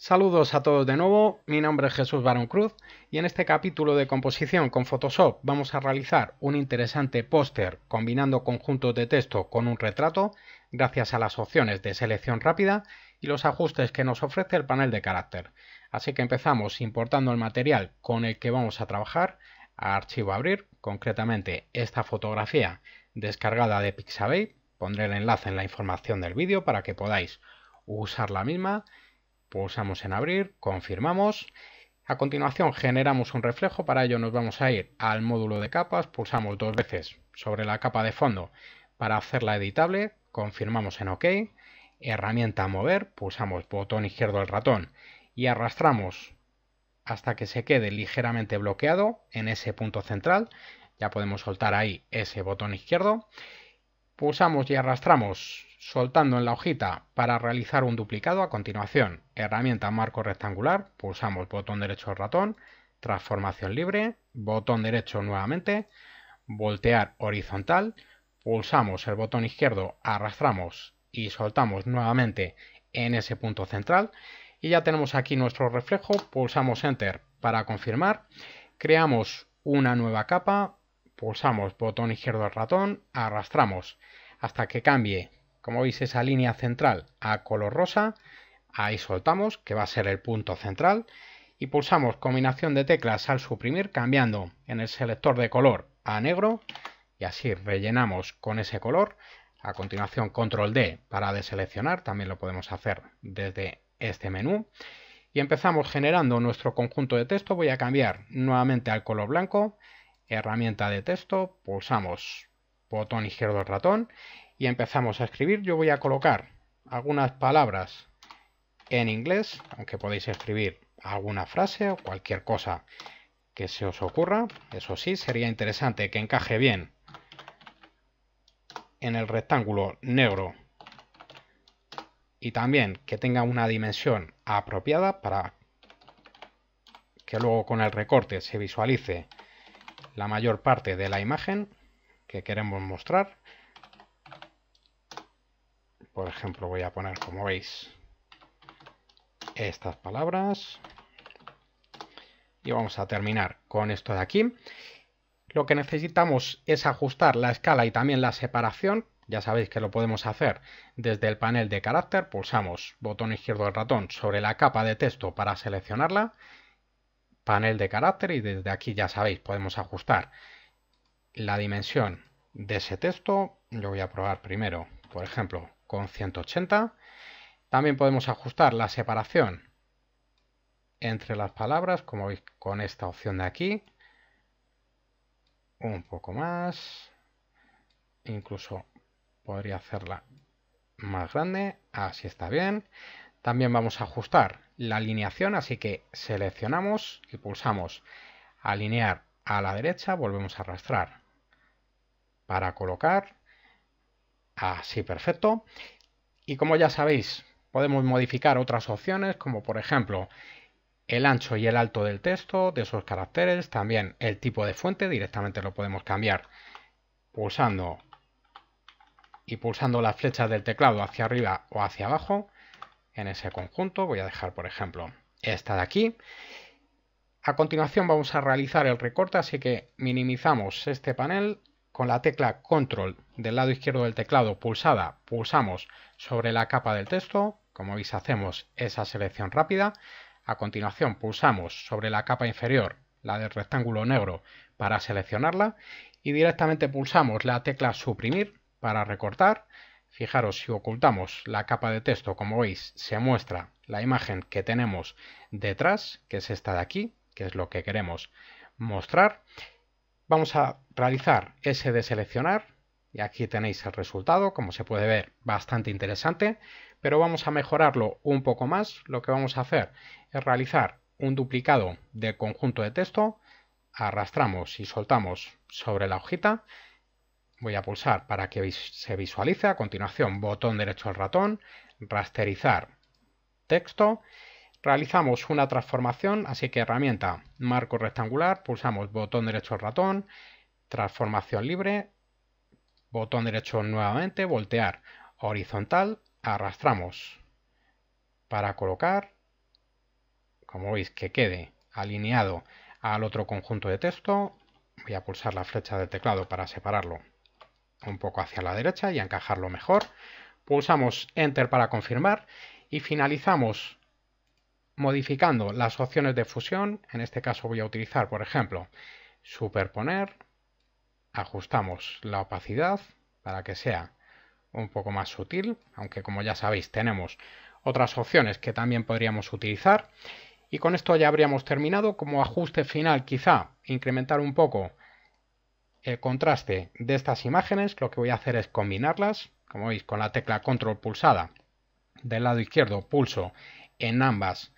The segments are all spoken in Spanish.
Saludos a todos de nuevo, mi nombre es Jesús Barón Cruz y en este capítulo de composición con Photoshop vamos a realizar un interesante póster combinando conjuntos de texto con un retrato gracias a las opciones de selección rápida y los ajustes que nos ofrece el panel de carácter. Así que empezamos importando el material con el que vamos a trabajar a archivo abrir, concretamente esta fotografía descargada de Pixabay, pondré el enlace en la información del vídeo para que podáis usar la misma pulsamos en abrir, confirmamos. A continuación generamos un reflejo, para ello nos vamos a ir al módulo de capas, pulsamos dos veces sobre la capa de fondo para hacerla editable, confirmamos en OK, herramienta mover, pulsamos botón izquierdo del ratón y arrastramos hasta que se quede ligeramente bloqueado en ese punto central, ya podemos soltar ahí ese botón izquierdo, pulsamos y arrastramos soltando en la hojita para realizar un duplicado a continuación. Herramienta marco rectangular, pulsamos botón derecho del ratón, transformación libre, botón derecho nuevamente, voltear horizontal, pulsamos el botón izquierdo, arrastramos y soltamos nuevamente en ese punto central y ya tenemos aquí nuestro reflejo, pulsamos enter para confirmar, creamos una nueva capa, pulsamos botón izquierdo del ratón, arrastramos hasta que cambie como veis esa línea central a color rosa, ahí soltamos que va a ser el punto central y pulsamos combinación de teclas al suprimir cambiando en el selector de color a negro y así rellenamos con ese color. A continuación control D para deseleccionar, también lo podemos hacer desde este menú. Y empezamos generando nuestro conjunto de texto, voy a cambiar nuevamente al color blanco, herramienta de texto, pulsamos botón izquierdo del ratón y empezamos a escribir. Yo voy a colocar algunas palabras en inglés, aunque podéis escribir alguna frase o cualquier cosa que se os ocurra. Eso sí, sería interesante que encaje bien en el rectángulo negro y también que tenga una dimensión apropiada para que luego con el recorte se visualice la mayor parte de la imagen que queremos mostrar. Por ejemplo, voy a poner, como veis, estas palabras. Y vamos a terminar con esto de aquí. Lo que necesitamos es ajustar la escala y también la separación. Ya sabéis que lo podemos hacer desde el panel de carácter. Pulsamos botón izquierdo del ratón sobre la capa de texto para seleccionarla. Panel de carácter y desde aquí ya sabéis podemos ajustar la dimensión de ese texto lo voy a probar primero, por ejemplo, con 180. También podemos ajustar la separación entre las palabras, como veis con esta opción de aquí. Un poco más. Incluso podría hacerla más grande. Así está bien. También vamos a ajustar la alineación, así que seleccionamos y pulsamos alinear a la derecha, volvemos a arrastrar para colocar. Así, perfecto. Y como ya sabéis, podemos modificar otras opciones, como por ejemplo el ancho y el alto del texto, de esos caracteres, también el tipo de fuente, directamente lo podemos cambiar pulsando y pulsando las flechas del teclado hacia arriba o hacia abajo en ese conjunto. Voy a dejar, por ejemplo, esta de aquí. A continuación vamos a realizar el recorte, así que minimizamos este panel con la tecla Control del lado izquierdo del teclado pulsada, pulsamos sobre la capa del texto, como veis hacemos esa selección rápida, a continuación pulsamos sobre la capa inferior, la del rectángulo negro, para seleccionarla y directamente pulsamos la tecla suprimir para recortar. Fijaros, si ocultamos la capa de texto, como veis, se muestra la imagen que tenemos detrás, que es esta de aquí, que es lo que queremos mostrar. Vamos a realizar ese de seleccionar y aquí tenéis el resultado, como se puede ver, bastante interesante, pero vamos a mejorarlo un poco más. Lo que vamos a hacer es realizar un duplicado del conjunto de texto, arrastramos y soltamos sobre la hojita, voy a pulsar para que se visualice, a continuación botón derecho al ratón, rasterizar texto Realizamos una transformación, así que herramienta, marco rectangular, pulsamos botón derecho ratón, transformación libre, botón derecho nuevamente, voltear horizontal, arrastramos para colocar, como veis que quede alineado al otro conjunto de texto, voy a pulsar la flecha del teclado para separarlo un poco hacia la derecha y encajarlo mejor, pulsamos Enter para confirmar y finalizamos modificando las opciones de fusión, en este caso voy a utilizar, por ejemplo, superponer, ajustamos la opacidad para que sea un poco más sutil, aunque como ya sabéis tenemos otras opciones que también podríamos utilizar. Y con esto ya habríamos terminado. Como ajuste final quizá incrementar un poco el contraste de estas imágenes. Lo que voy a hacer es combinarlas. Como veis con la tecla control pulsada del lado izquierdo pulso en ambas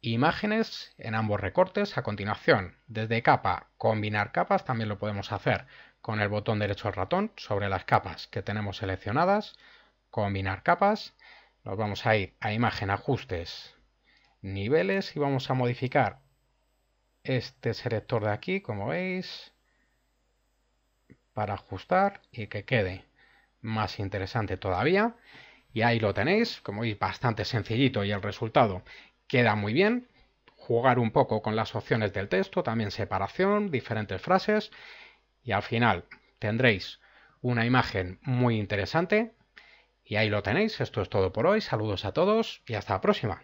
imágenes en ambos recortes a continuación. Desde capa, combinar capas también lo podemos hacer con el botón derecho del ratón sobre las capas que tenemos seleccionadas, combinar capas, nos vamos a ir a imagen, ajustes, niveles y vamos a modificar este selector de aquí, como veis, para ajustar y que quede más interesante todavía. Y ahí lo tenéis, como veis, bastante sencillito y el resultado Queda muy bien. Jugar un poco con las opciones del texto, también separación, diferentes frases. Y al final tendréis una imagen muy interesante. Y ahí lo tenéis. Esto es todo por hoy. Saludos a todos y hasta la próxima.